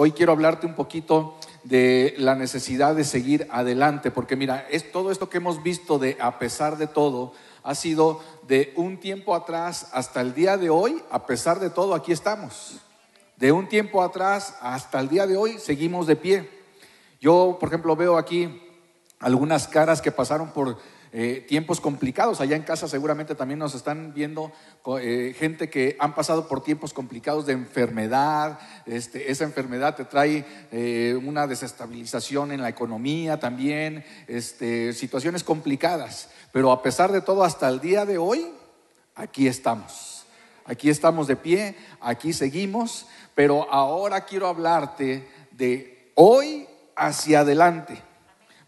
hoy quiero hablarte un poquito de la necesidad de seguir adelante, porque mira, es todo esto que hemos visto de a pesar de todo ha sido de un tiempo atrás hasta el día de hoy, a pesar de todo aquí estamos. De un tiempo atrás hasta el día de hoy seguimos de pie. Yo, por ejemplo, veo aquí algunas caras que pasaron por eh, tiempos complicados. Allá en casa seguramente también nos están viendo eh, gente que han pasado por tiempos complicados de enfermedad. Este, esa enfermedad te trae eh, una desestabilización en la economía también, este, situaciones complicadas. Pero a pesar de todo, hasta el día de hoy, aquí estamos. Aquí estamos de pie, aquí seguimos, pero ahora quiero hablarte de hoy hacia adelante.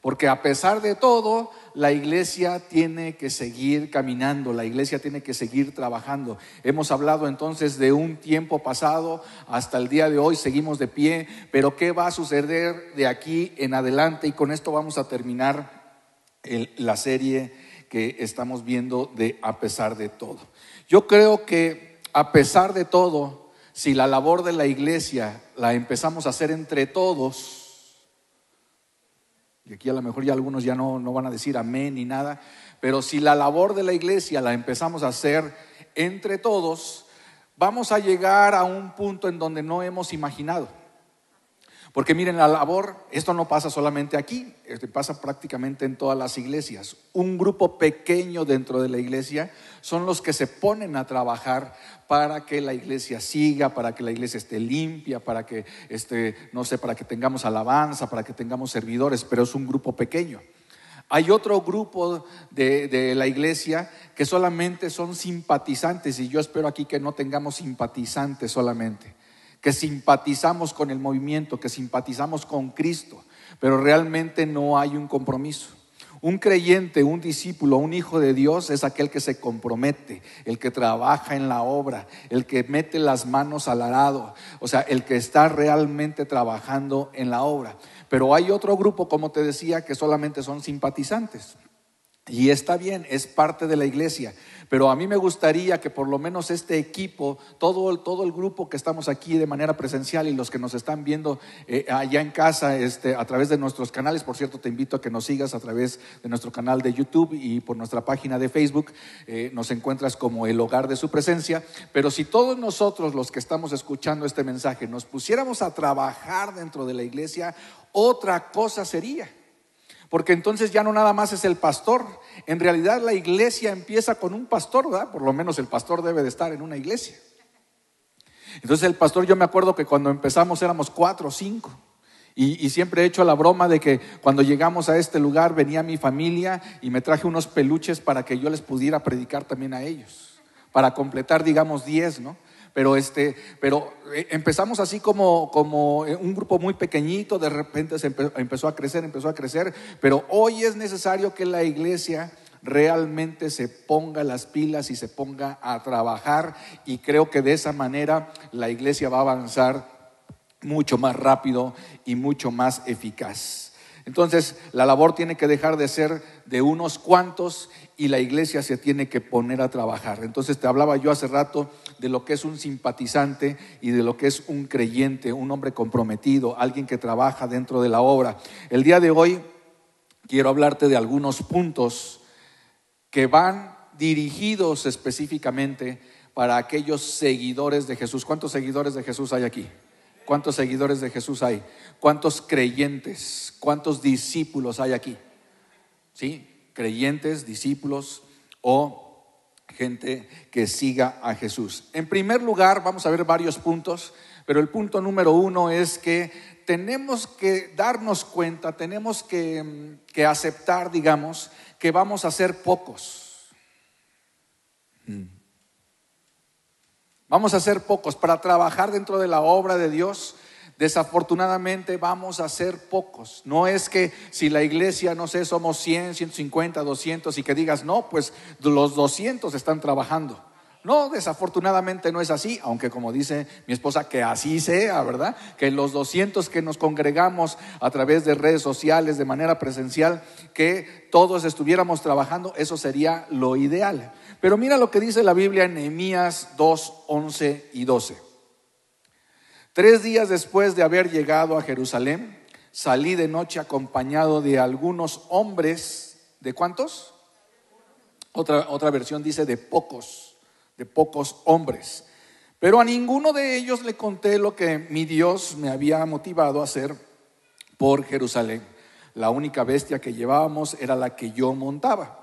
Porque a pesar de todo, la iglesia tiene que seguir caminando, la iglesia tiene que seguir trabajando. Hemos hablado entonces de un tiempo pasado hasta el día de hoy, seguimos de pie, pero ¿qué va a suceder de aquí en adelante? Y con esto vamos a terminar la serie que estamos viendo de A pesar de todo. Yo creo que a pesar de todo, si la labor de la iglesia la empezamos a hacer entre todos, y aquí a lo mejor ya algunos ya no, van a decir amén ni nada, pero si la labor de la iglesia la empezamos a hacer entre todos, vamos a llegar a un punto en donde no hemos imaginado. Porque miren, la labor, esto no pasa solamente aquí, este, pasa prácticamente en todas las iglesias. Un grupo pequeño dentro de la iglesia son los que se ponen a trabajar para que la iglesia siga, para que la iglesia esté limpia, para que este, no sé, para que tengamos alabanza, para que tengamos servidores, pero es un grupo pequeño. Hay otro grupo de, la iglesia que solamente son simpatizantes y yo espero aquí que no tengamos simpatizantes solamente que simpatizamos con el movimiento, que simpatizamos con Cristo, pero realmente no hay un compromiso. Un creyente, un discípulo, un hijo de Dios es aquel que se compromete, el que trabaja en la obra, el que mete las manos al arado, o sea, el que está realmente trabajando en la obra. Pero hay otro grupo, como te decía, que solamente son simpatizantes. Y está bien, es parte de la iglesia, pero a mí me gustaría que por lo menos este equipo, todo, todo el grupo que estamos aquí de manera presencial y los que nos están viendo eh, allá en casa este, a través de nuestros canales, por cierto, te invito a que nos sigas a través de nuestro canal de YouTube y por nuestra página de Facebook, eh, nos encuentras como el hogar de su presencia. Pero si todos nosotros los que estamos escuchando este mensaje nos pusiéramos a trabajar dentro de la iglesia, otra cosa sería porque entonces ya no nada más es el pastor. En realidad la iglesia empieza con un pastor, ¿verdad? Por lo menos el pastor debe de estar en una iglesia. Entonces el pastor, yo me acuerdo que cuando empezamos éramos cuatro o cinco. Y, y, siempre he hecho la broma de que cuando llegamos a este lugar venía mi familia y me traje unos peluches para que yo les pudiera predicar también a ellos, para completar, digamos, diez, ¿no? Pero, este, pero eh, empezamos así como, como eh, un grupo muy pequeñito, de repente se empezó a crecer, empezó a crecer, pero hoy es necesario que la iglesia realmente se ponga las pilas y se ponga a trabajar y creo que de esa manera la iglesia va a avanzar mucho más rápido y mucho más eficaz. Entonces, la labor tiene que dejar de ser de unos cuantos y la iglesia se tiene que poner a trabajar. Entonces, te hablaba yo hace rato de lo que es un simpatizante y de lo que es un creyente, un hombre comprometido, alguien que trabaja dentro de la obra. El día de hoy quiero hablarte de algunos puntos que van dirigidos específicamente para aquellos seguidores de Jesús. ¿Cuántos seguidores de Jesús hay aquí? ¿Cuántos seguidores de Jesús hay? ¿Cuántos creyentes? ¿Cuántos discípulos hay aquí? ¿Sí? Creyentes, discípulos o gente que siga a Jesús. En primer lugar, vamos a ver varios puntos, pero el punto número uno es que tenemos que darnos cuenta, tenemos que, mm, aceptar, digamos, que vamos a ser pocos. Mm. Vamos a ser pocos. Para trabajar dentro de la obra de Dios, desafortunadamente vamos a ser pocos. No es que si la iglesia, no sé, somos 100, 150, 200 y que digas, no, pues los 200 están trabajando. No, desafortunadamente no es así, aunque como dice mi esposa, que así sea, ¿verdad? Que los 200 que nos congregamos a través de redes sociales, de manera presencial, que todos estuviéramos trabajando, eso sería lo ideal. Pero mira lo que dice la Biblia en Nehemías 2, 11 y 12. Tres días después de haber llegado a Jerusalén, salí de noche acompañado de algunos hombres, ¿de cuántos? Otra, otra versión dice de pocos pocos hombres. Pero a ninguno de ellos le conté lo que mi Dios me había motivado a hacer por Jerusalén. La única bestia que llevábamos era la que yo montaba.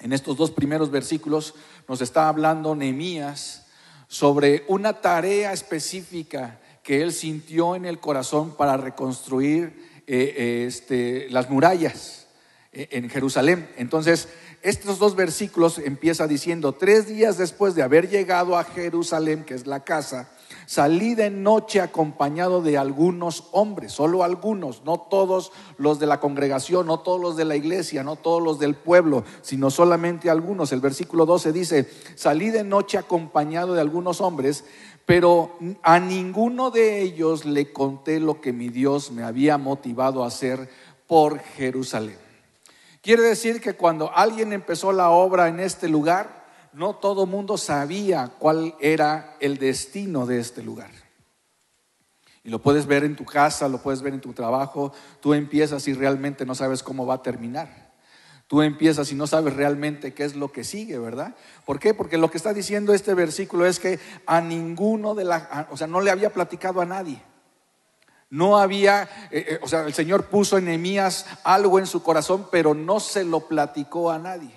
En estos dos primeros versículos nos está hablando Nehemías sobre una tarea específica que él sintió en el corazón para reconstruir eh, eh, este, las murallas eh, en Jerusalén. Entonces, estos dos versículos empieza diciendo, tres días después de haber llegado a Jerusalén, que es la casa, salí de noche acompañado de algunos hombres, solo algunos, no todos los de la congregación, no todos los de la iglesia, no todos los del pueblo, sino solamente algunos. El versículo 12 dice, salí de noche acompañado de algunos hombres, pero a ninguno de ellos le conté lo que mi Dios me había motivado a hacer por Jerusalén. Quiere decir que cuando alguien empezó la obra en este lugar, no todo mundo sabía cuál era el destino de este lugar. Y lo puedes ver en tu casa, lo puedes ver en tu trabajo. Tú empiezas y realmente no sabes cómo va a terminar. Tú empiezas y no sabes realmente qué es lo que sigue, ¿verdad? ¿Por qué? Porque lo que está diciendo este versículo es que a ninguno de la, o sea, no le había platicado a nadie. No había, eh, eh, o sea, el Señor puso en emías algo en su corazón, pero no se lo platicó a nadie.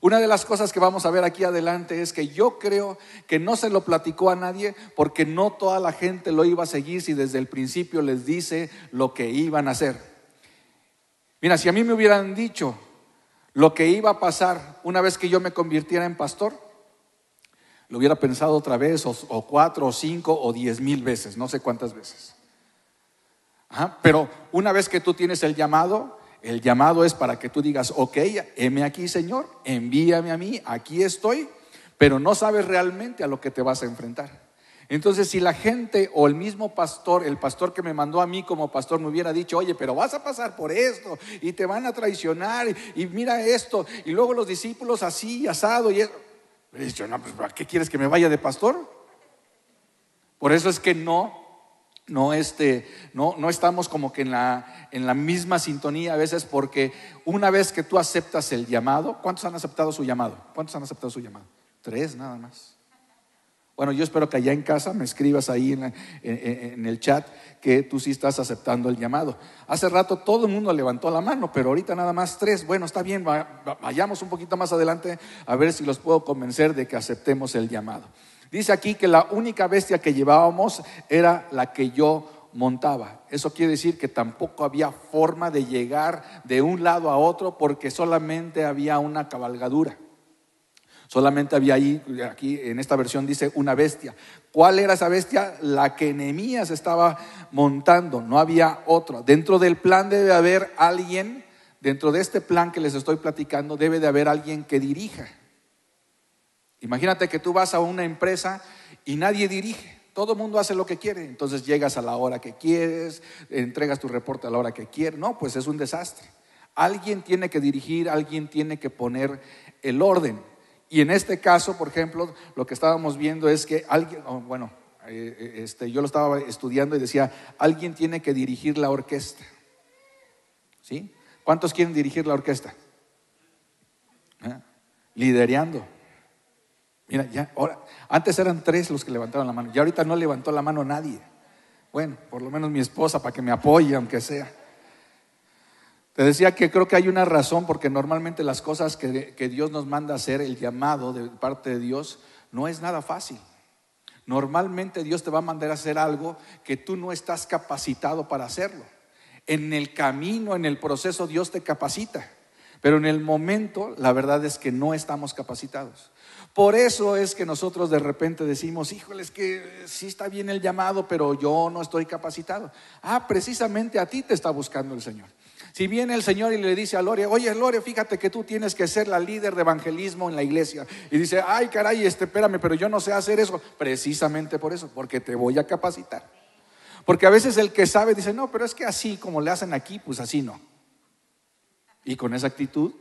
Una de las cosas que vamos a ver aquí adelante es que yo creo que no se lo platicó a nadie porque no toda la gente lo iba a seguir si desde el principio les dice lo que iban a hacer. Mira, si a mí me hubieran dicho lo que iba a pasar una vez que yo me convirtiera en pastor, lo hubiera pensado otra vez o cuatro o cinco o diez mil veces, no sé cuántas veces pero una vez que tú tienes el llamado, el llamado es para que tú digas, ok, heme aquí Señor, envíame a mí, aquí estoy, pero no sabes realmente a lo que te vas a enfrentar. Entonces, si la gente o el mismo pastor, el pastor que me mandó a mí como pastor, me hubiera dicho, oye, pero vas a pasar por esto y te van a traicionar y, mira esto, y luego los discípulos así, asado, y eso. dicho, no, pues, qué quieres que me vaya de pastor? Por eso es que no no, este, no, estamos como que en la, misma sintonía a veces porque una vez que tú aceptas el llamado, ¿cuántos han aceptado su llamado? ¿Cuántos han aceptado su llamado? Tres nada más. Bueno, yo espero que allá en casa me escribas ahí en, en, el chat que tú sí estás aceptando el llamado. Hace rato todo el mundo levantó la mano, pero ahorita nada más tres. Bueno, está bien, vayamos un poquito más adelante a ver si los puedo convencer de que aceptemos el llamado. Dice aquí que la única bestia que llevábamos era la que yo montaba. Eso quiere decir que tampoco había forma de llegar de un lado a otro porque solamente había una cabalgadura. Solamente había ahí, aquí en esta versión dice una bestia. ¿Cuál era esa bestia? La que Nehemías estaba montando, no había otra. Dentro del plan debe haber alguien, dentro de este plan que les estoy platicando, debe de haber alguien que dirija. Imagínate que tú vas a una empresa y nadie dirige, todo el mundo hace lo que quiere, entonces llegas a la hora que quieres, entregas tu reporte a la hora que quieres, no, pues es un desastre. Alguien tiene que dirigir, alguien tiene que poner el orden. Y en este caso, por ejemplo, lo que estábamos viendo es que alguien, oh, bueno, eh, este, yo lo estaba estudiando y decía, alguien tiene que dirigir la orquesta. ¿Sí? ¿Cuántos quieren dirigir la orquesta? ¿Eh? Lidereando. Mira, ya, ahora, antes eran tres los que levantaron la mano, y ahorita no levantó la mano nadie. Bueno, por lo menos mi esposa para que me apoye, aunque sea. Te decía que creo que hay una razón, porque normalmente las cosas que, Dios nos manda hacer, el llamado de parte de Dios, no es nada fácil. Normalmente Dios te va a mandar a hacer algo que tú no estás capacitado para hacerlo. En el camino, en el proceso, Dios te capacita. Pero en el momento, la verdad es que no estamos capacitados. Por eso es que nosotros de repente decimos, híjole, es que eh, sí está bien el llamado, pero yo no estoy capacitado. Ah, precisamente a ti te está buscando el Señor. Si viene el Señor y le dice a Lore, oye Lore, fíjate que tú tienes que ser la líder de evangelismo en la iglesia. Y dice, ay caray, este, espérame, pero yo no sé hacer eso. Precisamente por eso, porque te voy a capacitar. Porque a veces el que sabe dice, no, pero es que así como le hacen aquí, pues así no. Y con esa actitud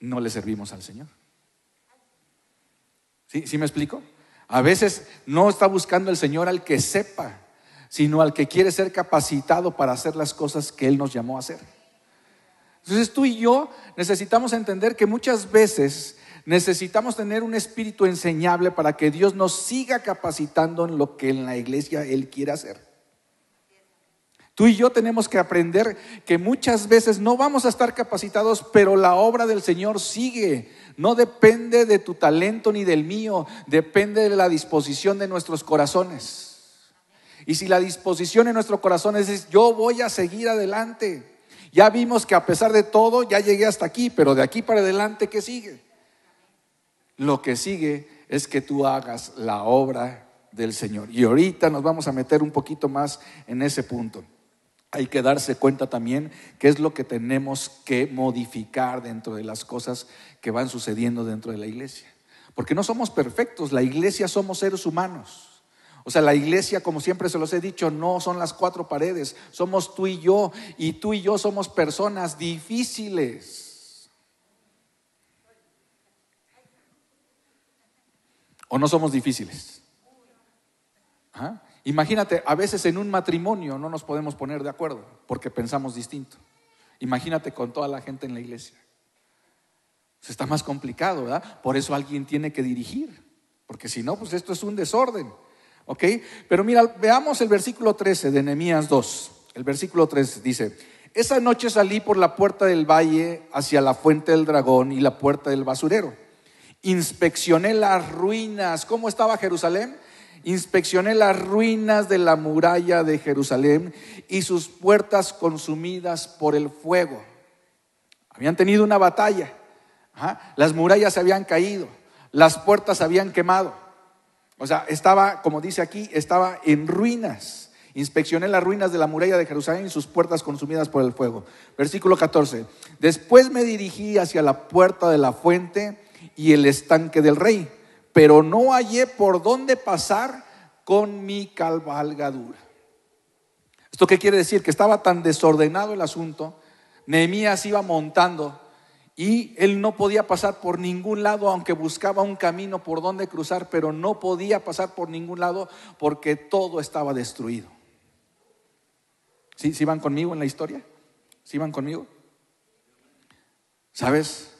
no le servimos al Señor. ¿Sí, me explico? A veces no está buscando el Señor al que sepa, sino al que quiere ser capacitado para hacer las cosas que Él nos llamó a hacer. Entonces tú y yo necesitamos entender que muchas veces necesitamos tener un espíritu enseñable para que Dios nos siga capacitando en lo que en la iglesia Él quiere hacer. Tú y yo tenemos que aprender que muchas veces no vamos a estar capacitados, pero la obra del Señor sigue. No depende de tu talento ni del mío, depende de la disposición de nuestros corazones. Y si la disposición en nuestro corazón es, yo voy a seguir adelante. Ya vimos que a pesar de todo, ya llegué hasta aquí, pero de aquí para adelante, ¿qué sigue? Lo que sigue es que tú hagas la obra del Señor. Y ahorita nos vamos a meter un poquito más en ese punto hay que darse cuenta también qué es lo que tenemos que modificar dentro de las cosas que van sucediendo dentro de la iglesia. Porque no somos perfectos, la iglesia somos seres humanos. O sea, la iglesia, como siempre se los he dicho, no son las cuatro paredes, somos tú y yo, y tú y yo somos personas difíciles. ¿O no somos difíciles? ¿Ah? Imagínate, a veces en un matrimonio no nos podemos poner de acuerdo porque pensamos distinto. Imagínate con toda la gente en la iglesia. está más complicado, ¿verdad? Por eso alguien tiene que dirigir, porque si no, pues esto es un desorden. ¿Ok? Pero mira, veamos el versículo 13 de Nehemías 2. El versículo 13 dice, esa noche salí por la puerta del valle hacia la fuente del dragón y la puerta del basurero. Inspeccioné las ruinas. ¿Cómo estaba Jerusalén? Inspeccioné las ruinas de la muralla de Jerusalén y sus puertas consumidas por el fuego. Habían tenido una batalla. Las murallas se habían caído. Las puertas habían quemado. O sea, estaba, como dice aquí, estaba en ruinas. Inspeccioné las ruinas de la muralla de Jerusalén y sus puertas consumidas por el fuego. Versículo 14. Después me dirigí hacia la puerta de la fuente y el estanque del rey pero no hallé por dónde pasar con mi cabalgadura. ¿Esto qué quiere decir? Que estaba tan desordenado el asunto, Nehemías iba montando y él no podía pasar por ningún lado, aunque buscaba un camino por donde cruzar, pero no podía pasar por ningún lado porque todo estaba destruido. ¿Sí, sí van conmigo en la historia? ¿Sí van conmigo? ¿Sabes?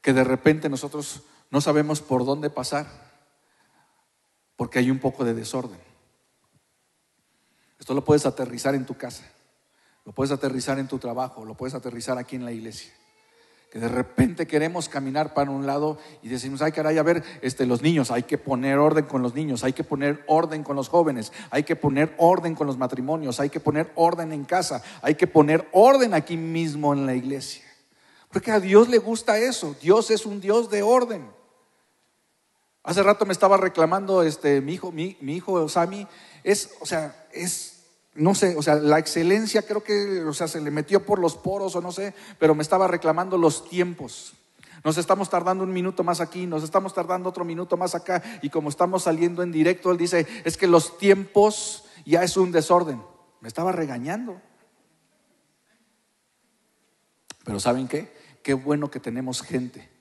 Que de repente nosotros no sabemos por dónde pasar porque hay un poco de desorden. Esto lo puedes aterrizar en tu casa, lo puedes aterrizar en tu trabajo, lo puedes aterrizar aquí en la iglesia que de repente queremos caminar para un lado y decimos, ay caray, a ver, este, los niños, hay que poner orden con los niños, hay que poner orden con los jóvenes, hay que poner orden con los matrimonios, hay que poner orden en casa, hay que poner orden aquí mismo en la iglesia. Porque a Dios le gusta eso, Dios es un Dios de orden. Hace rato me estaba reclamando este, mi hijo, mi, mi hijo Sami, es, o sea, es no sé, o sea, la excelencia creo que, o sea, se le metió por los poros o no sé, pero me estaba reclamando los tiempos. Nos estamos tardando un minuto más aquí, nos estamos tardando otro minuto más acá, y como estamos saliendo en directo, él dice, es que los tiempos ya es un desorden. Me estaba regañando. Pero ¿saben qué? Qué bueno que tenemos gente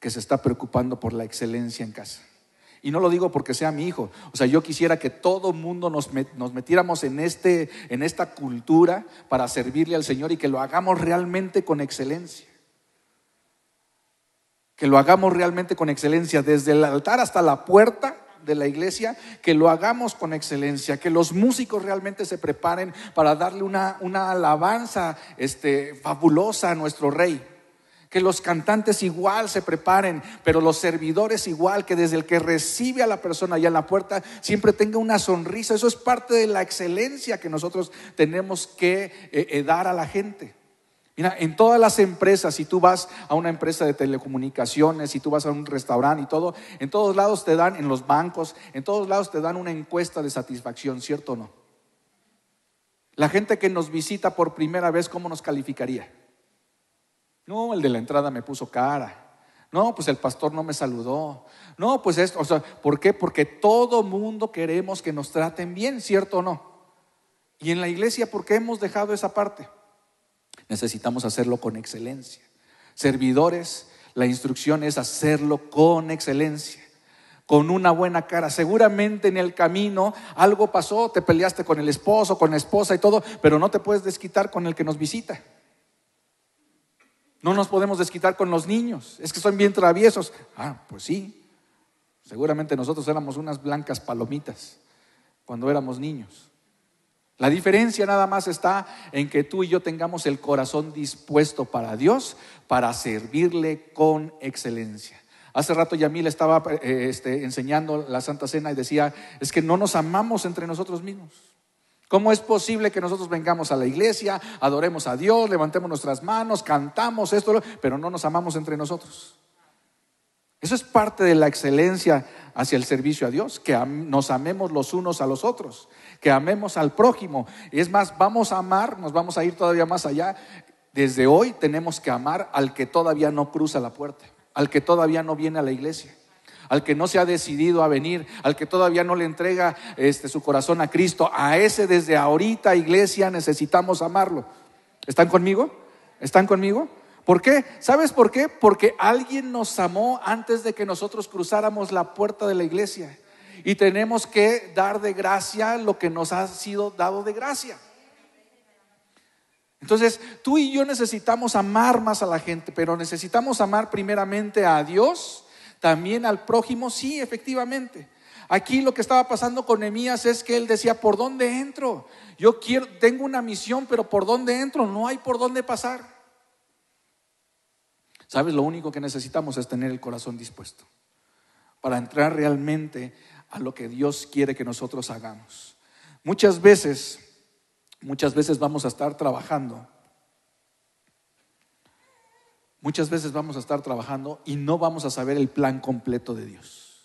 que se está preocupando por la excelencia en casa. Y no lo digo porque sea mi hijo. O sea, yo quisiera que todo mundo nos, metiéramos en, este, en esta cultura para servirle al Señor y que lo hagamos realmente con excelencia. Que lo hagamos realmente con excelencia, desde el altar hasta la puerta de la iglesia, que lo hagamos con excelencia, que los músicos realmente se preparen para darle una, una alabanza este, fabulosa a nuestro rey que los cantantes igual se preparen, pero los servidores igual, que desde el que recibe a la persona allá en la puerta siempre tenga una sonrisa. Eso es parte de la excelencia que nosotros tenemos que eh, eh, dar a la gente. Mira, en todas las empresas, si tú vas a una empresa de telecomunicaciones, si tú vas a un restaurante y todo, en todos lados te dan, en los bancos, en todos lados te dan una encuesta de satisfacción, ¿cierto o no? La gente que nos visita por primera vez, ¿cómo nos calificaría? No, el de la entrada me puso cara. No, pues el pastor no me saludó. No, pues esto, o sea, ¿por qué? Porque todo mundo queremos que nos traten bien, ¿cierto o no? Y en la iglesia, ¿por qué hemos dejado esa parte? Necesitamos hacerlo con excelencia. Servidores, la instrucción es hacerlo con excelencia, con una buena cara. Seguramente en el camino algo pasó, te peleaste con el esposo, con la esposa y todo, pero no te puedes desquitar con el que nos visita. No nos podemos desquitar con los niños. Es que son bien traviesos. Ah, pues sí. Seguramente nosotros éramos unas blancas palomitas cuando éramos niños. La diferencia nada más está en que tú y yo tengamos el corazón dispuesto para Dios, para servirle con excelencia. Hace rato Yamil estaba eh, este, enseñando la Santa Cena y decía, es que no nos amamos entre nosotros mismos. ¿Cómo es posible que nosotros vengamos a la iglesia, adoremos a Dios, levantemos nuestras manos, cantamos esto, pero no nos amamos entre nosotros? Eso es parte de la excelencia hacia el servicio a Dios, que nos amemos los unos a los otros, que amemos al prójimo. Y es más, vamos a amar, nos vamos a ir todavía más allá. Desde hoy tenemos que amar al que todavía no cruza la puerta, al que todavía no viene a la iglesia al que no se ha decidido a venir, al que todavía no le entrega este, su corazón a Cristo, a ese desde ahorita, iglesia, necesitamos amarlo. ¿Están conmigo? ¿Están conmigo? ¿Por qué? ¿Sabes por qué? Porque alguien nos amó antes de que nosotros cruzáramos la puerta de la iglesia. Y tenemos que dar de gracia lo que nos ha sido dado de gracia. Entonces, tú y yo necesitamos amar más a la gente, pero necesitamos amar primeramente a Dios también al prójimo, sí, efectivamente. Aquí lo que estaba pasando con Emías es que él decía, ¿por dónde entro? Yo quiero, tengo una misión, pero ¿por dónde entro? No hay por dónde pasar. ¿Sabes? Lo único que necesitamos es tener el corazón dispuesto para entrar realmente a lo que Dios quiere que nosotros hagamos. Muchas veces, muchas veces vamos a estar trabajando muchas veces vamos a estar trabajando y no vamos a saber el plan completo de Dios.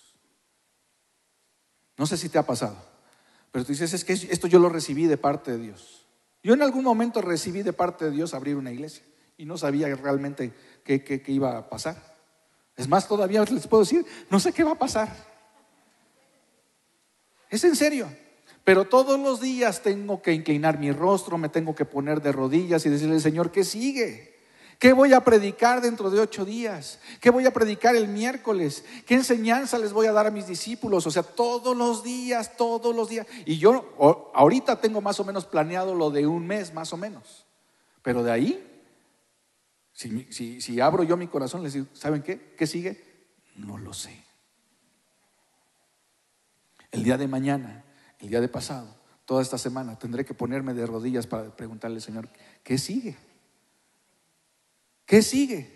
No sé si te ha pasado, pero tú dices, es que esto yo lo recibí de parte de Dios. Yo en algún momento recibí de parte de Dios abrir una iglesia y no sabía realmente qué, iba a pasar. Es más, todavía les puedo decir, no sé qué va a pasar. Es en serio. Pero todos los días tengo que inclinar mi rostro, me tengo que poner de rodillas y decirle, Señor, ¿qué sigue? ¿Qué voy a predicar dentro de ocho días? ¿Qué voy a predicar el miércoles? ¿Qué enseñanza les voy a dar a mis discípulos? O sea, todos los días, todos los días. Y yo ahorita tengo más o menos planeado lo de un mes, más o menos. Pero de ahí, si, abro yo mi corazón, les digo, ¿saben qué? ¿Qué sigue? No lo sé. El día de mañana, el día de pasado, toda esta semana, tendré que ponerme de rodillas para preguntarle, al Señor, ¿qué sigue? ¿Qué sigue?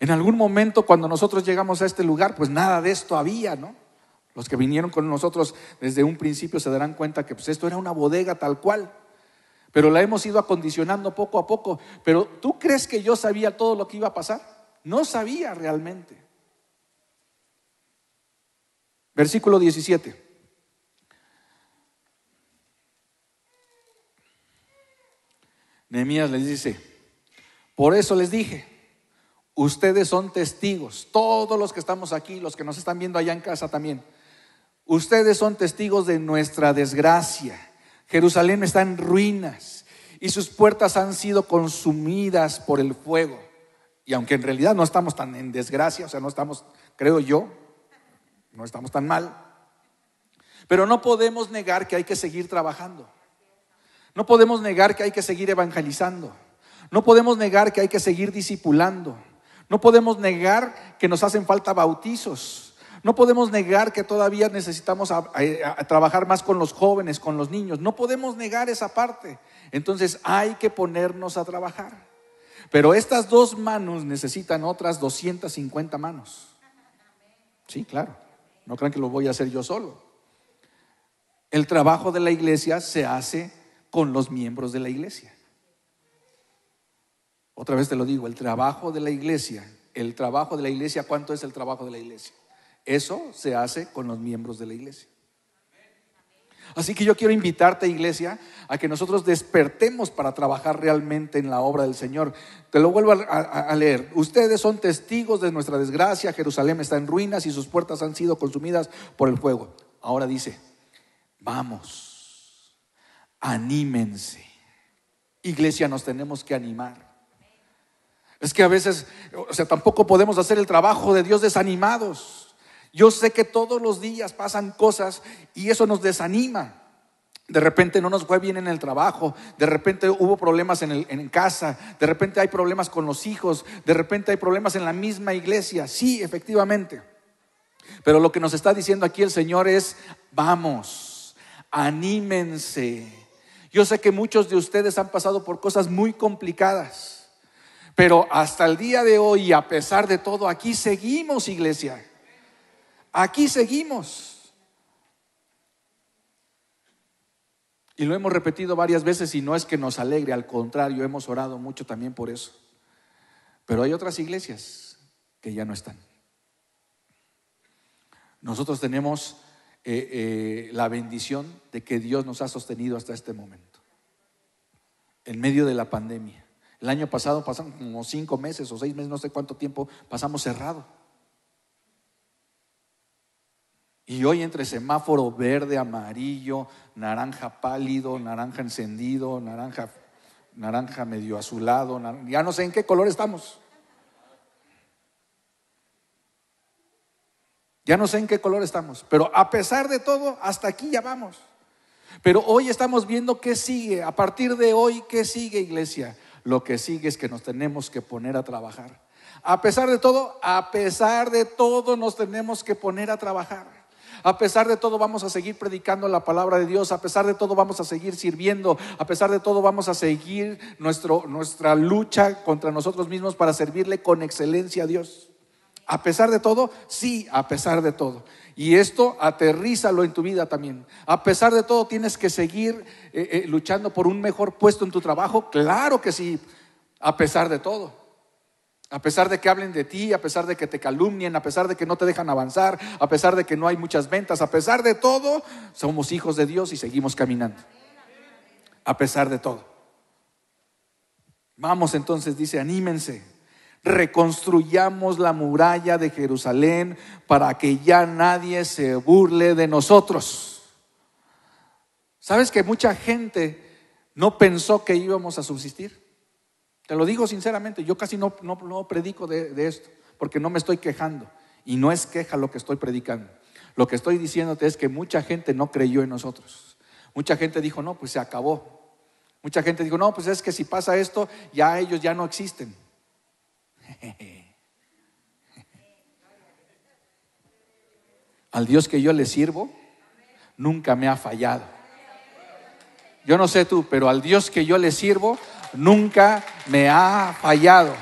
En algún momento cuando nosotros llegamos a este lugar, pues nada de esto había, ¿no? Los que vinieron con nosotros desde un principio se darán cuenta que pues, esto era una bodega tal cual, pero la hemos ido acondicionando poco a poco. Pero ¿tú crees que yo sabía todo lo que iba a pasar? No sabía realmente. Versículo 17. Nehemías les dice, por eso les dije, ustedes son testigos, todos los que estamos aquí, los que nos están viendo allá en casa también, ustedes son testigos de nuestra desgracia. Jerusalén está en ruinas y sus puertas han sido consumidas por el fuego. Y aunque en realidad no estamos tan en desgracia, o sea, no estamos, creo yo, no estamos tan mal, pero no podemos negar que hay que seguir trabajando. No podemos negar que hay que seguir evangelizando. No podemos negar que hay que seguir discipulando. No podemos negar que nos hacen falta bautizos. No podemos negar que todavía necesitamos trabajar más con los jóvenes, con los niños. No podemos negar esa parte. Entonces hay que ponernos a trabajar. Pero estas dos manos necesitan otras 250 manos. Sí, claro. No crean que lo voy a hacer yo solo. El trabajo de la iglesia se hace con los miembros de la iglesia. Otra vez te lo digo, el trabajo de la iglesia, el trabajo de la iglesia, ¿cuánto es el trabajo de la iglesia? Eso se hace con los miembros de la iglesia. Así que yo quiero invitarte, iglesia, a que nosotros despertemos para trabajar realmente en la obra del Señor. Te lo vuelvo a, leer. Ustedes son testigos de nuestra desgracia. Jerusalén está en ruinas y sus puertas han sido consumidas por el fuego. Ahora dice, vamos, anímense. Iglesia, nos tenemos que animar. Es que a veces, o sea, tampoco podemos hacer el trabajo de Dios desanimados. Yo sé que todos los días pasan cosas y eso nos desanima. De repente no nos fue bien en el trabajo, de repente hubo problemas en, en, casa, de repente hay problemas con los hijos, de repente hay problemas en la misma iglesia. Sí, efectivamente. Pero lo que nos está diciendo aquí el Señor es, vamos, anímense. Yo sé que muchos de ustedes han pasado por cosas muy complicadas. Pero hasta el día de hoy, a pesar de todo, aquí seguimos, iglesia. Aquí seguimos. Y lo hemos repetido varias veces y no es que nos alegre, al contrario, hemos orado mucho también por eso. Pero hay otras iglesias que ya no están. Nosotros tenemos eh, eh, la bendición de que Dios nos ha sostenido hasta este momento, en medio de la pandemia. El año pasado pasamos como cinco meses o seis meses, no sé cuánto tiempo, pasamos cerrado. Y hoy entre semáforo verde, amarillo, naranja pálido, naranja encendido, naranja, naranja medio azulado, ya no sé en qué color estamos. Ya no sé en qué color estamos, pero a pesar de todo, hasta aquí ya vamos. Pero hoy estamos viendo qué sigue, a partir de hoy, qué sigue iglesia. Lo que sigue es que nos tenemos que poner a trabajar. A pesar de todo, a pesar de todo nos tenemos que poner a trabajar. A pesar de todo vamos a seguir predicando la palabra de Dios, a pesar de todo vamos a seguir sirviendo, a pesar de todo vamos a seguir nuestro, nuestra lucha contra nosotros mismos para servirle con excelencia a Dios. A pesar de todo, sí, a pesar de todo. Y esto aterrízalo en tu vida también. A pesar de todo, tienes que seguir eh, eh, luchando por un mejor puesto en tu trabajo. Claro que sí, a pesar de todo. A pesar de que hablen de ti, a pesar de que te calumnien, a pesar de que no te dejan avanzar, a pesar de que no hay muchas ventas, a pesar de todo, somos hijos de Dios y seguimos caminando. A pesar de todo. Vamos entonces, dice, anímense, reconstruyamos la muralla de Jerusalén para que ya nadie se burle de nosotros. ¿Sabes que mucha gente no pensó que íbamos a subsistir? Te lo digo sinceramente, yo casi no, predico de esto, porque no me estoy quejando. Y no es queja lo que estoy predicando. Lo que estoy diciéndote es que mucha gente no creyó en nosotros. Mucha gente dijo, no, pues se acabó. Mucha gente dijo, no, pues es que si pasa esto, ya ellos ya no existen. Al Dios que yo le sirvo, nunca me ha fallado. Yo no sé tú, pero al Dios que yo le sirvo, nunca me ha fallado.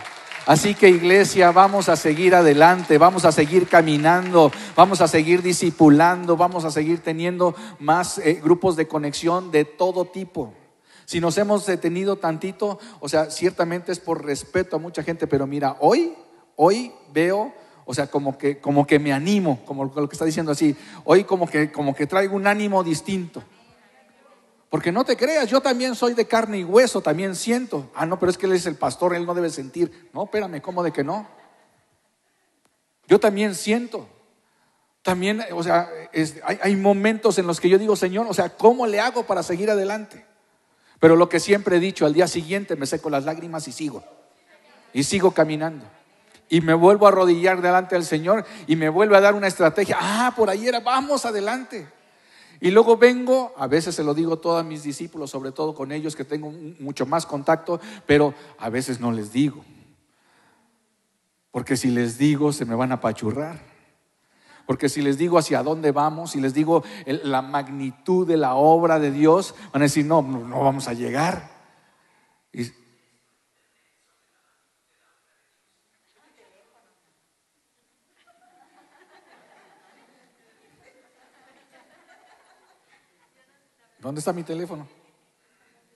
Así que iglesia, vamos a seguir adelante, vamos a seguir caminando, vamos a seguir discipulando, vamos a seguir teniendo más eh, grupos de conexión de todo tipo. Si nos hemos detenido tantito, o sea, ciertamente es por respeto a mucha gente, pero mira, hoy, hoy veo, o sea, como que, como que me animo, como lo que está diciendo así, hoy como que, como que traigo un ánimo distinto. Porque no te creas, yo también soy de carne y hueso, también siento. Ah, no, pero es que él es el pastor, él no debe sentir. No, espérame, ¿cómo de que no? Yo también siento. También, o sea, hay momentos en los que yo digo, Señor, o sea, ¿cómo le hago para seguir adelante? Pero lo que siempre he dicho, al día siguiente me seco las lágrimas y sigo. Y sigo caminando. Y me vuelvo a arrodillar delante del Señor y me vuelve a dar una estrategia. Ah, por ahí era, vamos adelante. Y luego vengo, a veces se lo digo todo a mis discípulos, sobre todo con ellos que tengo mucho más contacto, pero a veces no les digo. Porque si les digo, se me van a apachurrar. Porque si les digo hacia dónde vamos, si les digo la magnitud de la obra de Dios, van a decir, no, no vamos a llegar. ¿Dónde está mi teléfono?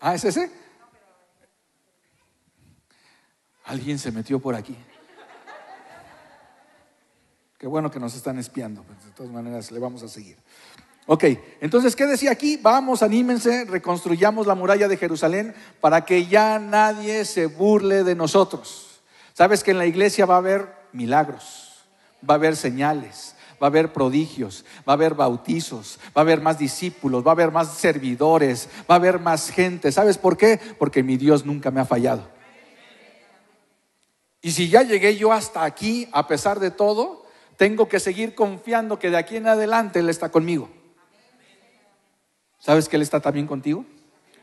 Ah, ¿es ese? Alguien se metió por aquí. Qué bueno que nos están espiando. Pues, de todas maneras, le vamos a seguir. Ok, entonces, ¿qué decía aquí? Vamos, anímense, reconstruyamos la muralla de Jerusalén para que ya nadie se burle de nosotros. Sabes que en la iglesia va a haber milagros, va a haber señales, va a haber prodigios, va a haber bautizos, va a haber más discípulos, va a haber más servidores, va a haber más gente. ¿Sabes por qué? Porque mi Dios nunca me ha fallado. Y si ya llegué yo hasta aquí, a pesar de todo, tengo que seguir confiando que de aquí en adelante Él está conmigo. ¿Sabes que Él está también contigo?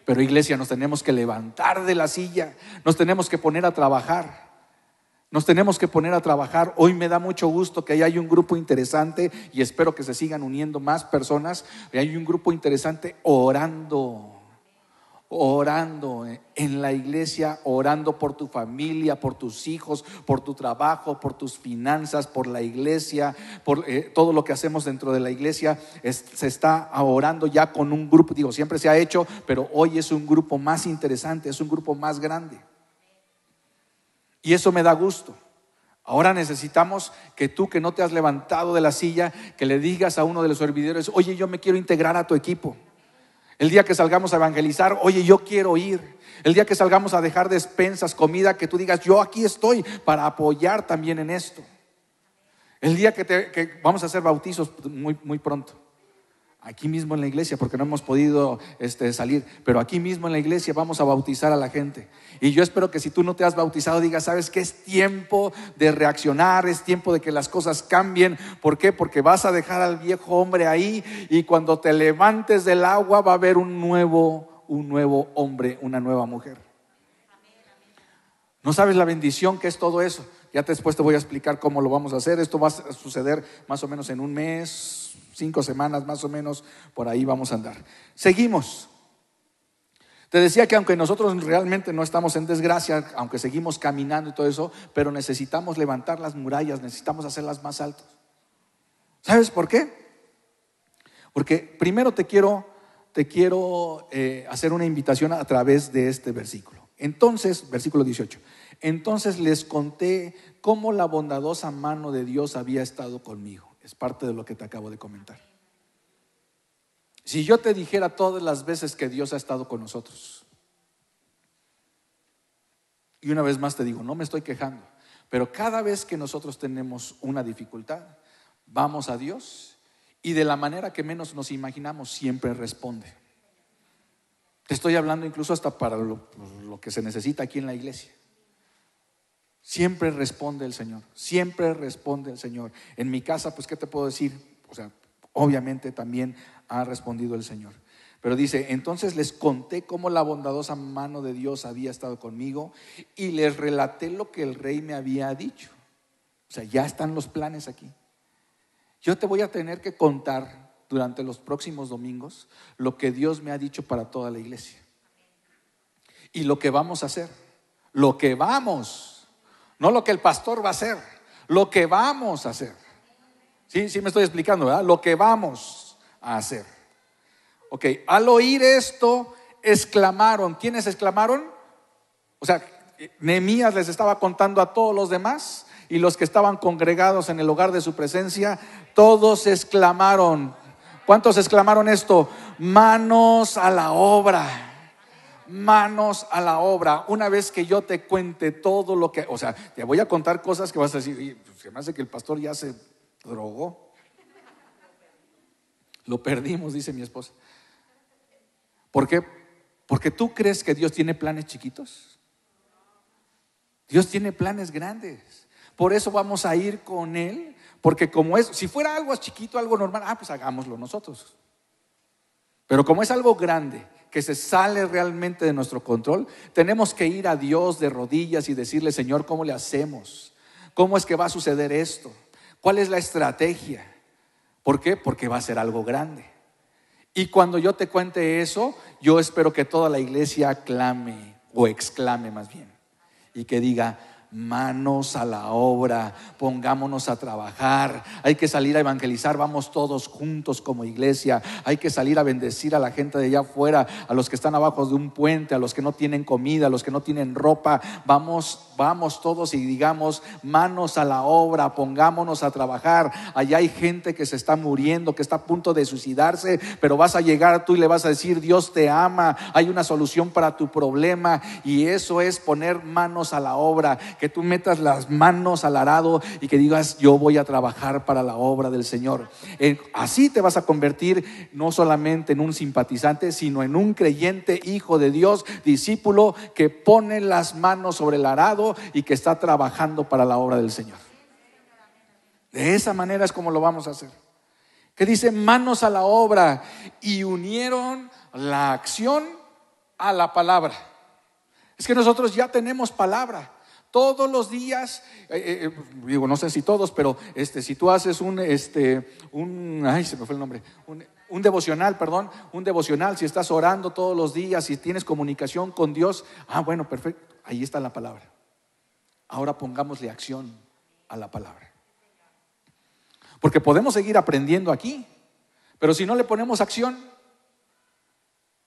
Pero iglesia, nos tenemos que levantar de la silla, nos tenemos que poner a trabajar. Nos tenemos que poner a trabajar. Hoy me da mucho gusto que hay un grupo interesante y espero que se sigan uniendo más personas. Hay un grupo interesante orando orando en la iglesia, orando por tu familia, por tus hijos, por tu trabajo, por tus finanzas, por la iglesia, por eh, todo lo que hacemos dentro de la iglesia. se está orando ya con un grupo, digo, siempre se ha hecho, pero hoy es un grupo más interesante, es un grupo más grande. Y eso me da gusto. Ahora necesitamos que tú que no te has levantado de la silla, que le digas a uno de los servidores, oye, yo me quiero integrar a tu equipo. El día que salgamos a evangelizar, oye, yo quiero ir. El día que salgamos a dejar despensas, comida, que tú digas, yo aquí estoy para apoyar también en esto. El día que, te, vamos a hacer bautizos pues, muy, muy pronto. Aquí mismo en la iglesia, porque no hemos podido este, salir, pero aquí mismo en la iglesia vamos a bautizar a la gente. Y yo espero que si tú no te has bautizado, digas, sabes que es tiempo de reaccionar, es tiempo de que las cosas cambien. ¿Por qué? Porque vas a dejar al viejo hombre ahí y cuando te levantes del agua va a haber un nuevo, un nuevo hombre, una nueva mujer. No sabes la bendición que es todo eso. Ya después te voy a explicar cómo lo vamos a hacer. Esto va a suceder más o menos en un mes, cinco semanas más o menos, por ahí vamos a andar. Seguimos. Te decía que aunque nosotros realmente no estamos en desgracia, aunque seguimos caminando y todo eso, pero necesitamos levantar las murallas, necesitamos hacerlas más altas. ¿Sabes por qué? Porque primero te quiero, te quiero eh, hacer una invitación a través de este versículo. Entonces, versículo 18. Entonces les conté cómo la bondadosa mano de Dios había estado conmigo es parte de lo que te acabo de comentar. Si yo te dijera todas las veces que Dios ha estado con nosotros, y una vez más te digo, no me estoy quejando, pero cada vez que nosotros tenemos una dificultad, vamos a Dios y de la manera que menos nos imaginamos siempre responde. Te estoy hablando incluso hasta para lo, lo que se necesita aquí en la iglesia. Siempre responde el Señor, siempre responde el Señor. En mi casa, pues, ¿qué te puedo decir? O sea, obviamente también ha respondido el Señor. Pero dice, entonces les conté cómo la bondadosa mano de Dios había estado conmigo y les relaté lo que el rey me había dicho. O sea, ya están los planes aquí. Yo te voy a tener que contar durante los próximos domingos lo que Dios me ha dicho para toda la iglesia. Y lo que vamos a hacer, lo que vamos no lo que el pastor va a hacer, lo que vamos a hacer. Sí, sí me estoy explicando, ¿verdad? Lo que vamos a hacer. Ok, al oír esto, exclamaron. ¿Quiénes exclamaron? O sea, Nehemías les estaba contando a todos los demás y los que estaban congregados en el hogar de su presencia, todos exclamaron. ¿Cuántos exclamaron esto? Manos a la obra manos a la obra una vez que yo te cuente todo lo que, o sea, te voy a contar cosas que vas a decir, y pues, se me hace que el pastor ya se drogó. Lo perdimos, dice mi esposa. ¿Por qué? Porque tú crees que Dios tiene planes chiquitos. Dios tiene planes grandes. Por eso vamos a ir con Él. Porque como es, si fuera algo chiquito, algo normal, ah, pues hagámoslo nosotros. Pero como es algo grande, que se sale realmente de nuestro control, tenemos que ir a Dios de rodillas y decirle, Señor, ¿cómo le hacemos? ¿Cómo es que va a suceder esto? ¿Cuál es la estrategia? ¿Por qué? Porque va a ser algo grande. Y cuando yo te cuente eso, yo espero que toda la iglesia clame o exclame más bien y que diga, manos a la obra, pongámonos a trabajar, hay que salir a evangelizar, vamos todos juntos como iglesia, hay que salir a bendecir a la gente de allá afuera, a los que están abajo de un puente, a los que no tienen comida, a los que no tienen ropa, vamos, vamos todos y digamos, manos a la obra, pongámonos a trabajar, allá hay gente que se está muriendo, que está a punto de suicidarse, pero vas a llegar tú y le vas a decir, Dios te ama, hay una solución para tu problema y eso es poner manos a la obra que tú metas las manos al arado y que digas, yo voy a trabajar para la obra del Señor. así te vas a convertir no solamente en un simpatizante, sino en un creyente hijo de Dios, discípulo, que pone las manos sobre el arado y que está trabajando para la obra del Señor. De esa manera es como lo vamos a hacer. Que dice manos a la obra y unieron la acción a la palabra. Es que nosotros ya tenemos palabra todos los días, eh, eh, eh, digo, no sé si todos, pero este, si tú haces un, este, un, ay, se me fue el nombre, un, un devocional, perdón, un devocional, si estás orando todos los días, si tienes comunicación con Dios, ah, bueno, perfecto, ahí está la palabra. Ahora pongámosle acción a la palabra. Porque podemos seguir aprendiendo aquí, pero si no le ponemos acción,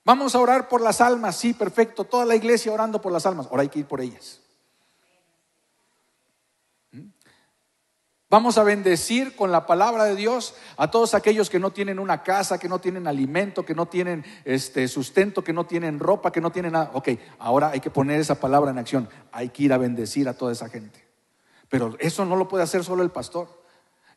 vamos a orar por las almas, sí, perfecto, toda la iglesia orando por las almas, ahora hay que ir por ellas. Vamos a bendecir con la palabra de Dios a todos aquellos que no tienen una casa, que no tienen alimento, que no tienen este sustento, que no tienen ropa, que no tienen nada. Ok, ahora hay que poner esa palabra en acción. Hay que ir a bendecir a toda esa gente. Pero eso no lo puede hacer solo el pastor,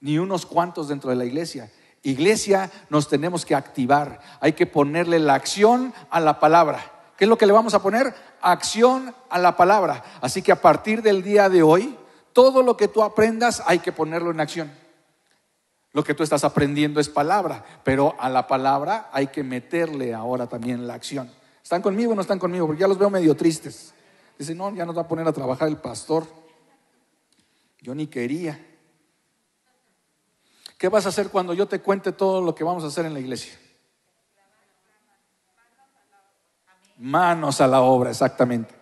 ni unos cuantos dentro de la iglesia. Iglesia, nos tenemos que activar. Hay que ponerle la acción a la palabra. ¿Qué es lo que le vamos a poner? Acción a la palabra. Así que a partir del día de hoy, todo lo que tú aprendas hay que ponerlo en acción. Lo que tú estás aprendiendo es palabra, pero a la palabra hay que meterle ahora también la acción. ¿Están conmigo o no están conmigo? Porque ya los veo medio tristes. Dice no, ya nos va a poner a trabajar el pastor. Yo ni quería. ¿Qué vas a hacer cuando yo te cuente todo lo que vamos a hacer en la iglesia? Manos a la obra, exactamente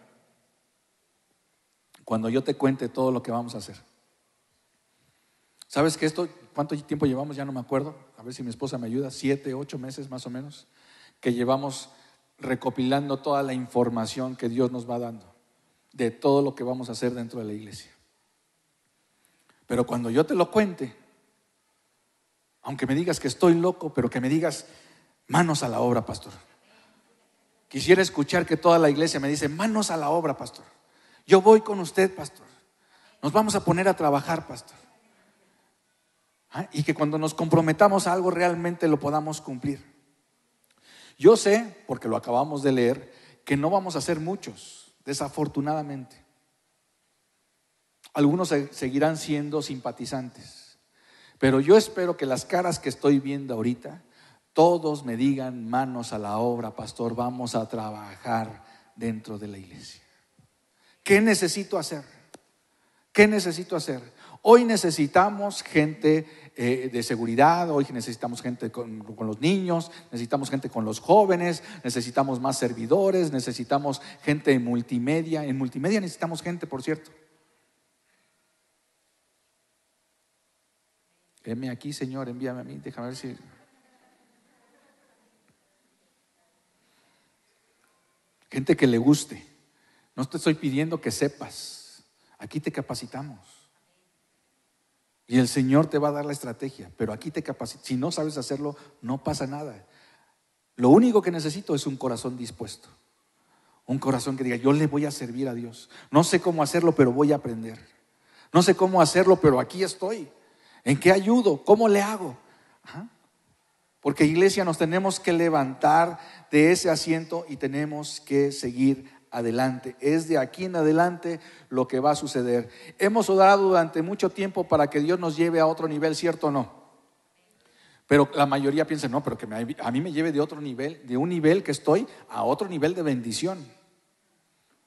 cuando yo te cuente todo lo que vamos a hacer. ¿Sabes que esto, cuánto tiempo llevamos? Ya no me acuerdo. A ver si mi esposa me ayuda. Siete, ocho meses más o menos. Que llevamos recopilando toda la información que Dios nos va dando de todo lo que vamos a hacer dentro de la iglesia. Pero cuando yo te lo cuente, aunque me digas que estoy loco, pero que me digas manos a la obra, pastor. Quisiera escuchar que toda la iglesia me dice manos a la obra, pastor. Yo voy con usted, pastor. Nos vamos a poner a trabajar, pastor. Ah, y que cuando nos comprometamos a algo realmente lo podamos cumplir. Yo sé, porque lo acabamos de leer, que no vamos a ser muchos, desafortunadamente. Algunos seguirán siendo simpatizantes, pero yo espero que las caras que estoy viendo ahorita, todos me digan manos a la obra, pastor, vamos a trabajar dentro de la iglesia. ¿Qué necesito hacer? ¿Qué necesito hacer? Hoy necesitamos gente eh, de seguridad, hoy necesitamos gente con, los niños, necesitamos gente con los jóvenes, necesitamos más servidores, necesitamos gente en multimedia. En multimedia necesitamos gente, por cierto. Venme aquí, Señor, envíame a mí, déjame ver si... Gente que le guste. No te estoy pidiendo que sepas. Aquí te capacitamos. Y el Señor te va a dar la estrategia, pero aquí te capacitamos. Si no sabes hacerlo, no pasa nada. Lo único que necesito es un corazón dispuesto. Un corazón que diga, yo le voy a servir a Dios. No sé cómo hacerlo, pero voy a aprender. No sé cómo hacerlo, pero aquí estoy. ¿En qué ayudo? ¿Cómo le hago? Porque iglesia nos tenemos que levantar de ese asiento y tenemos que seguir adelante. Es de aquí en adelante lo que va a suceder. Hemos orado durante mucho tiempo para que Dios nos lleve a otro nivel, ¿cierto o no? Pero la mayoría piensa, no, pero que a mí me lleve de otro nivel, de un nivel que estoy a otro nivel de bendición.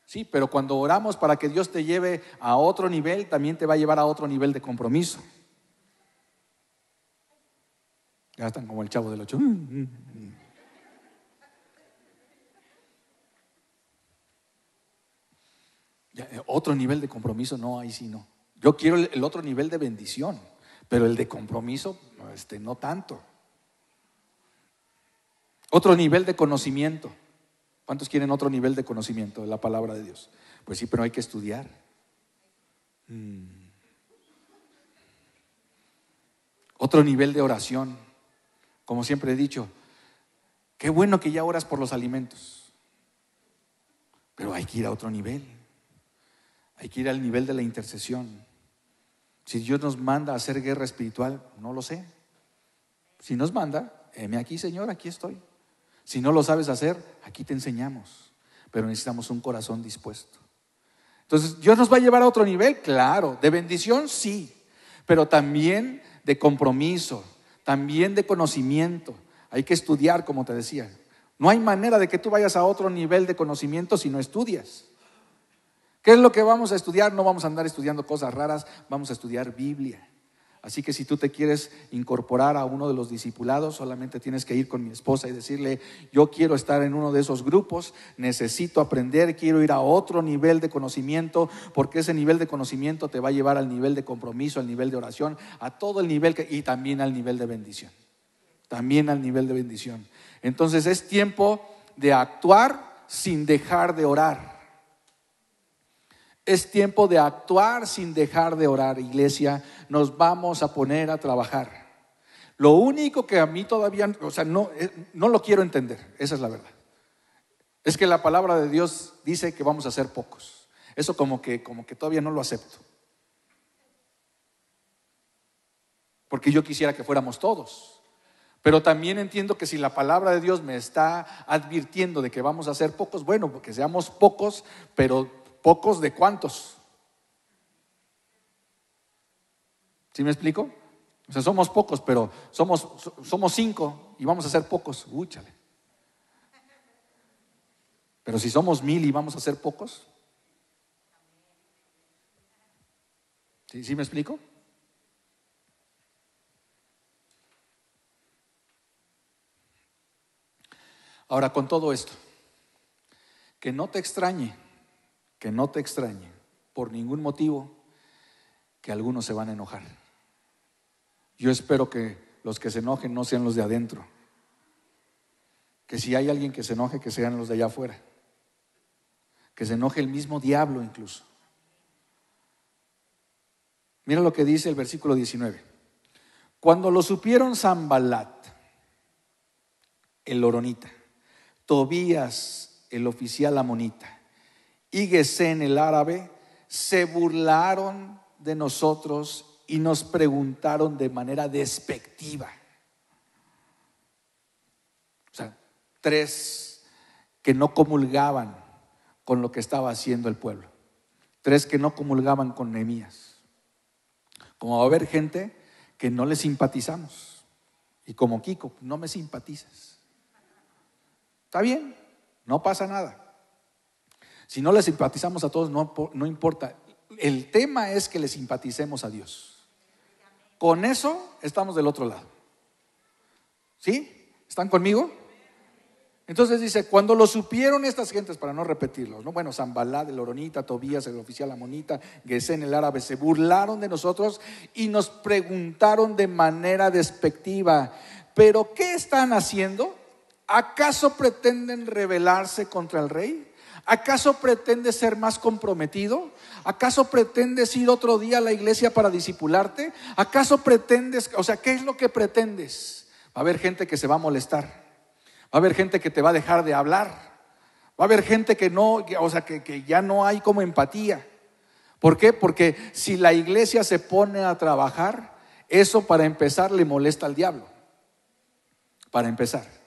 Sí, pero cuando oramos para que Dios te lleve a otro nivel, también te va a llevar a otro nivel de compromiso. Ya están como el chavo del ocho. Eh, otro nivel de compromiso, no, ahí sí no. Yo quiero el otro nivel de bendición, pero el de compromiso, este, no tanto. Otro nivel de conocimiento. ¿Cuántos quieren otro nivel de conocimiento de la palabra de Dios? Pues sí, pero hay que estudiar. Mm. Otro nivel de oración. Como siempre he dicho, qué bueno que ya oras por los alimentos, pero hay que ir a otro nivel. Hay que ir al nivel de la intercesión. Si Dios nos manda a hacer guerra espiritual, no lo sé. Si nos manda, heme aquí, Señor, aquí estoy. Si no lo sabes hacer, aquí te enseñamos. Pero necesitamos un corazón dispuesto. Entonces, ¿Dios nos va a llevar a otro nivel? Claro. De bendición, sí. Pero también de compromiso, también de conocimiento. Hay que estudiar, como te decía. No hay manera de que tú vayas a otro nivel de conocimiento si no estudias. ¿Qué es lo que vamos a estudiar? No vamos a andar estudiando cosas raras, vamos a estudiar Biblia. Así que si tú te quieres incorporar a uno de los discipulados, solamente tienes que ir con mi esposa y decirle, yo quiero estar en uno de esos grupos, necesito aprender, quiero ir a otro nivel de conocimiento, porque ese nivel de conocimiento te va a llevar al nivel de compromiso, al nivel de oración, a todo el nivel y también al nivel de bendición. También al nivel de bendición. Entonces es tiempo de actuar sin dejar de orar. Es tiempo de actuar sin dejar de orar, iglesia. Nos vamos a poner a trabajar. Lo único que a mí todavía, o sea, no, eh, no lo quiero entender, esa es la verdad. Es que la palabra de Dios dice que vamos a ser pocos. Eso como que, como que todavía no lo acepto. Porque yo quisiera que fuéramos todos. Pero también entiendo que si la palabra de Dios me está advirtiendo de que vamos a ser pocos, bueno, porque seamos pocos, pero pocos de cuántos. ¿Sí me explico? O sea, somos pocos, pero somos, somos cinco y vamos a ser pocos. Pero si somos mil y vamos a ser pocos. ¿sí me explico? Ahora, con todo esto, que no te extrañe que no te extrañe por ningún motivo que algunos se van a enojar. Yo espero que los que se enojen no sean los de adentro. Que si hay alguien que se enoje, que sean los de allá afuera. Que se enoje el mismo diablo incluso. Mira lo que dice el versículo 19. Cuando lo supieron Zambalat, el loronita, Tobías, el oficial amonita, y Gesén el árabe, se burlaron de nosotros y nos preguntaron de manera despectiva. O sea, tres que no comulgaban con lo que estaba haciendo el pueblo. Tres que no comulgaban con Nehemías. Como va a haber gente que no le simpatizamos. Y como Kiko, no me simpatizas. Está bien, no pasa nada. Si no le simpatizamos a todos, no, importa. El tema es que le simpaticemos a Dios. Con eso estamos del otro lado. ¿Sí? ¿Están conmigo? Entonces dice, cuando lo supieron estas gentes, para no repetirlos, ¿no? Bueno, Zambalá, el Loronita, Tobías, el oficial Amonita, Gesén, el árabe, se burlaron de nosotros y nos preguntaron de manera despectiva, ¿pero qué están haciendo? ¿Acaso pretenden rebelarse contra el rey? ¿Acaso pretende ser más comprometido? ¿Acaso pretendes ir otro día a la iglesia para disipularte? ¿Acaso pretendes, o sea, qué es lo que pretendes? Va a haber gente que se va a molestar. Va a haber gente que te va a dejar de hablar. Va a haber gente que no, o sea, que, que ya no hay como empatía. ¿Por qué? Porque si la iglesia se pone a trabajar, eso para empezar le molesta al diablo. Para empezar.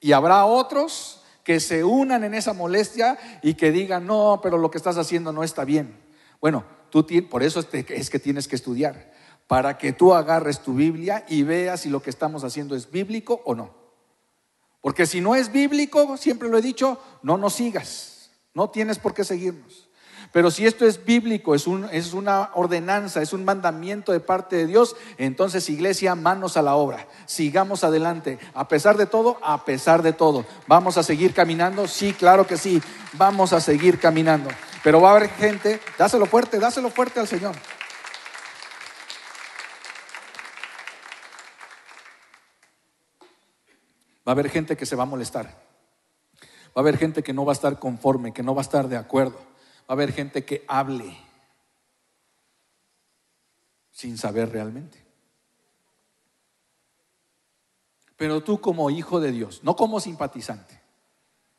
Y habrá otros que se unan en esa molestia y que digan, no, pero lo que estás haciendo no está bien. Bueno, tú por eso es que tienes que estudiar, para que tú agarres tu Biblia y veas si lo que estamos haciendo es bíblico o no. Porque si no es bíblico, siempre lo he dicho, no nos sigas, no tienes por qué seguirnos. Pero si esto es bíblico, es, una ordenanza, es un mandamiento de parte de Dios, entonces iglesia, manos a la obra, sigamos adelante, a pesar de todo, a pesar de todo. ¿Vamos a seguir caminando? Sí, claro que sí, vamos a seguir caminando. Pero va a haber gente, dáselo fuerte, dáselo fuerte al Señor. Va a haber gente que se va a molestar. Va a haber gente que no va a estar conforme, que no va a estar de acuerdo a haber gente que hable sin saber realmente. Pero tú como hijo de Dios, no como simpatizante.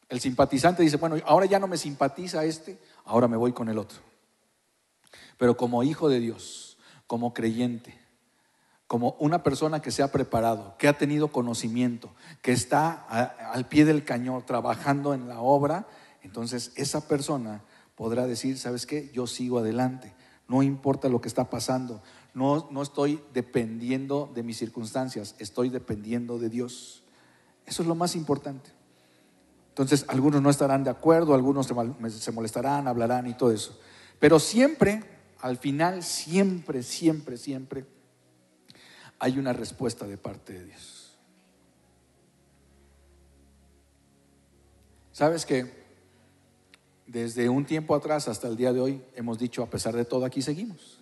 El simpatizante dice, bueno, ahora ya no me simpatiza este, ahora me voy con el otro. Pero como hijo de Dios, como creyente, como una persona que se ha preparado, que ha tenido conocimiento, que está al pie del cañón trabajando en la obra, entonces esa persona podrá decir, ¿sabes qué? Yo sigo adelante. No importa lo que está pasando. No, no estoy dependiendo de mis circunstancias, estoy dependiendo de Dios. Eso es lo más importante. Entonces, algunos no estarán de acuerdo, algunos se molestarán, hablarán y todo eso. Pero siempre, al final, siempre, siempre, siempre, hay una respuesta de parte de Dios. ¿Sabes qué? desde un tiempo atrás hasta el día de hoy hemos dicho, a pesar de todo, aquí seguimos.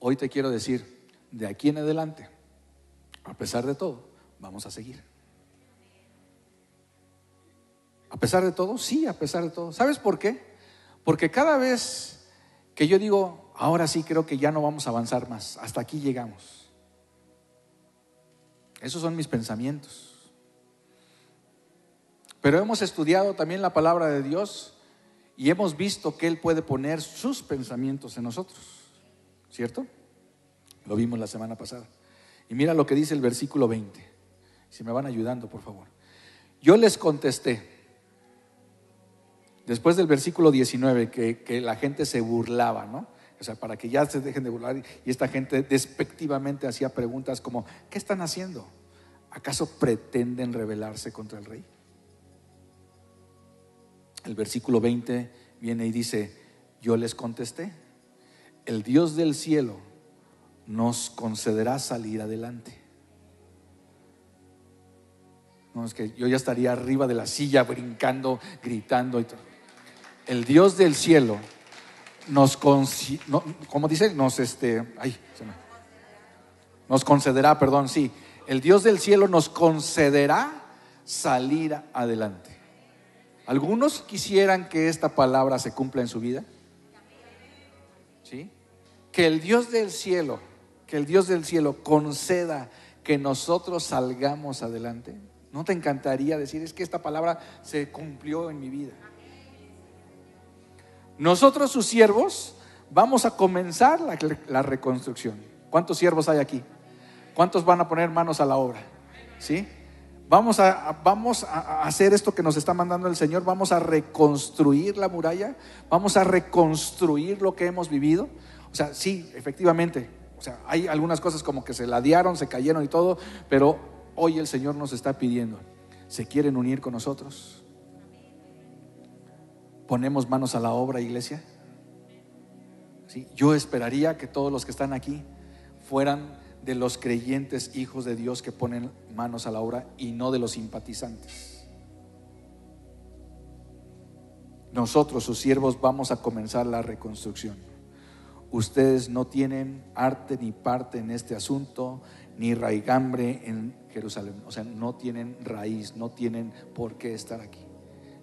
Hoy te quiero decir, de aquí en adelante, a pesar de todo, vamos a seguir. A pesar de todo, sí, a pesar de todo. ¿Sabes por qué? Porque cada vez que yo digo, ahora sí creo que ya no vamos a avanzar más, hasta aquí llegamos. Esos son mis pensamientos. Pero hemos estudiado también la palabra de Dios y hemos visto que Él puede poner sus pensamientos en nosotros, ¿cierto? Lo vimos la semana pasada. Y mira lo que dice el versículo 20. Si me van ayudando, por favor. Yo les contesté, después del versículo 19, que, la gente se burlaba, ¿no? O sea, para que ya se dejen de burlar y esta gente despectivamente hacía preguntas como, ¿qué están haciendo? ¿Acaso pretenden rebelarse contra el rey? el versículo 20 viene y dice, yo les contesté, el Dios del cielo nos concederá salir adelante. No, es que yo ya estaría arriba de la silla brincando, gritando. Y todo. El Dios del cielo nos, con, dice? Nos, este, ay, nos concederá, perdón, sí. El Dios del cielo nos concederá salir adelante. ¿Algunos quisieran que esta palabra se cumpla en su vida? ¿Sí? Que el Dios del cielo, que el Dios del cielo conceda que nosotros salgamos adelante. ¿No te encantaría decir, es que esta palabra se cumplió en mi vida? Nosotros, sus siervos, vamos a comenzar la, la, reconstrucción. ¿Cuántos siervos hay aquí? ¿Cuántos van a poner manos a la obra? ¿Sí? Vamos, a, vamos a hacer esto que nos está mandando el Señor, vamos a reconstruir la muralla, vamos a reconstruir lo que hemos vivido. O sea, sí, efectivamente, o sea, hay algunas cosas como que se ladearon, se cayeron y todo, pero hoy el Señor nos está pidiendo, ¿se quieren unir con nosotros? ¿Ponemos manos a la obra, iglesia? Yo esperaría que todos los que están aquí fueran de los creyentes hijos de Dios que ponen manos a la obra y no de los simpatizantes. Nosotros, sus siervos, vamos a comenzar la reconstrucción. Ustedes no tienen arte ni parte en este asunto, ni raigambre en Jerusalén. O sea, no tienen raíz, no tienen por qué estar aquí.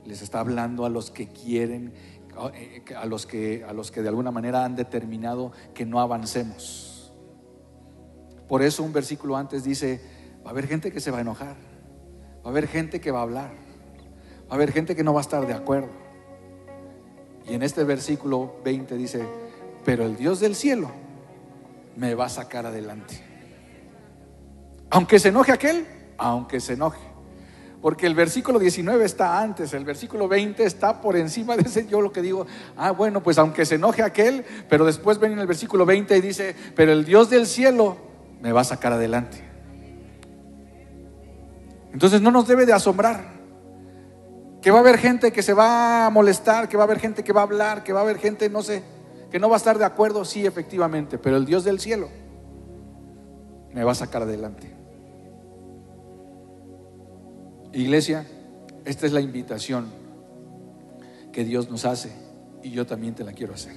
Les está hablando a los que quieren, a eh, los que, a los que de alguna manera han determinado que no avancemos. Por eso un versículo antes dice, va a haber gente que se va a enojar, va a haber gente que va a hablar, va a haber gente que no va a estar de acuerdo. Y en este versículo 20 dice, pero el Dios del cielo me va a sacar adelante. Aunque se enoje aquel, aunque se enoje. Porque el versículo 19 está antes, el versículo 20 está por encima de ese. Yo lo que digo, ah, bueno, pues aunque se enoje aquel, pero después ven en el versículo 20 y dice, pero el Dios del cielo me va a sacar adelante. Entonces no nos debe de asombrar que va a haber gente que se va a molestar, que va a haber gente que va a hablar, que va a haber gente, no sé, que no va a estar de acuerdo, sí, efectivamente, pero el Dios del cielo me va a sacar adelante. Iglesia, esta es la invitación que Dios nos hace y yo también te la quiero hacer.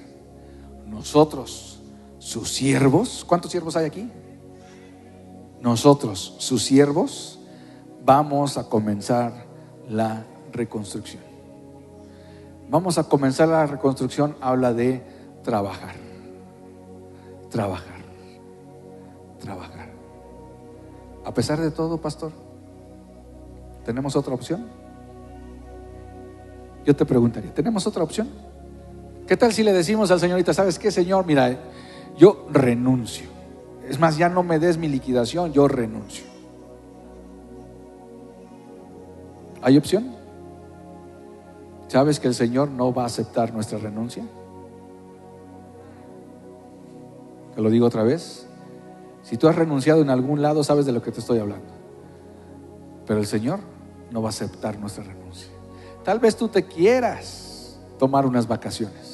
Nosotros, sus siervos, ¿cuántos siervos hay aquí? nosotros, sus siervos, vamos a comenzar la reconstrucción. Vamos a comenzar la reconstrucción, habla de trabajar, trabajar, trabajar. A pesar de todo, pastor, ¿tenemos otra opción? Yo te preguntaría, ¿tenemos otra opción? ¿Qué tal si le decimos al Señorita, sabes qué, Señor? Mira, yo renuncio es más, ya no me des mi liquidación, yo renuncio. ¿Hay opción? ¿Sabes que el Señor no va a aceptar nuestra renuncia? Te lo digo otra vez. Si tú has renunciado en algún lado, sabes de lo que te estoy hablando. Pero el Señor no va a aceptar nuestra renuncia. Tal vez tú te quieras tomar unas vacaciones.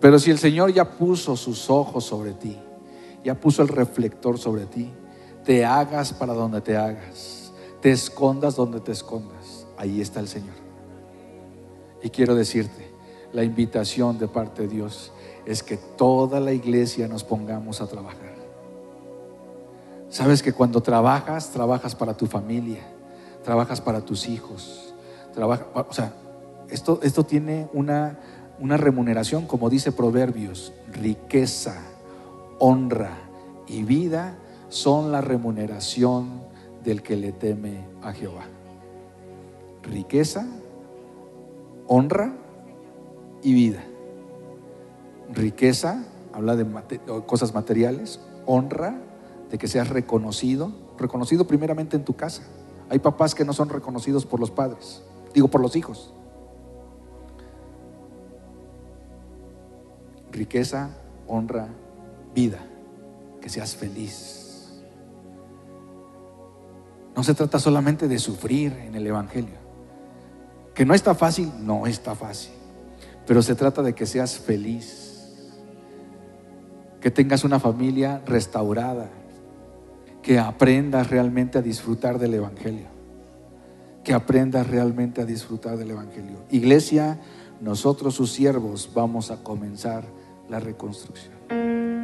Pero si el Señor ya puso sus ojos sobre ti, ya puso el reflector sobre ti, te hagas para donde te hagas, te escondas donde te escondas, ahí está el Señor. Y quiero decirte, la invitación de parte de Dios es que toda la iglesia nos pongamos a trabajar. Sabes que cuando trabajas, trabajas para tu familia, trabajas para tus hijos, trabajas, o sea, esto, esto tiene una una remuneración, como dice Proverbios, riqueza, honra y vida son la remuneración del que le teme a Jehová. Riqueza, honra y vida. Riqueza, habla de cosas materiales, honra, de que seas reconocido, reconocido primeramente en tu casa. Hay papás que no son reconocidos por los padres, digo por los hijos. riqueza, honra, vida. Que seas feliz. No se trata solamente de sufrir en el Evangelio. Que no está fácil, no está fácil. Pero se trata de que seas feliz. Que tengas una familia restaurada. Que aprendas realmente a disfrutar del Evangelio. Que aprendas realmente a disfrutar del Evangelio. Iglesia, nosotros sus siervos vamos a comenzar la reconstrucción.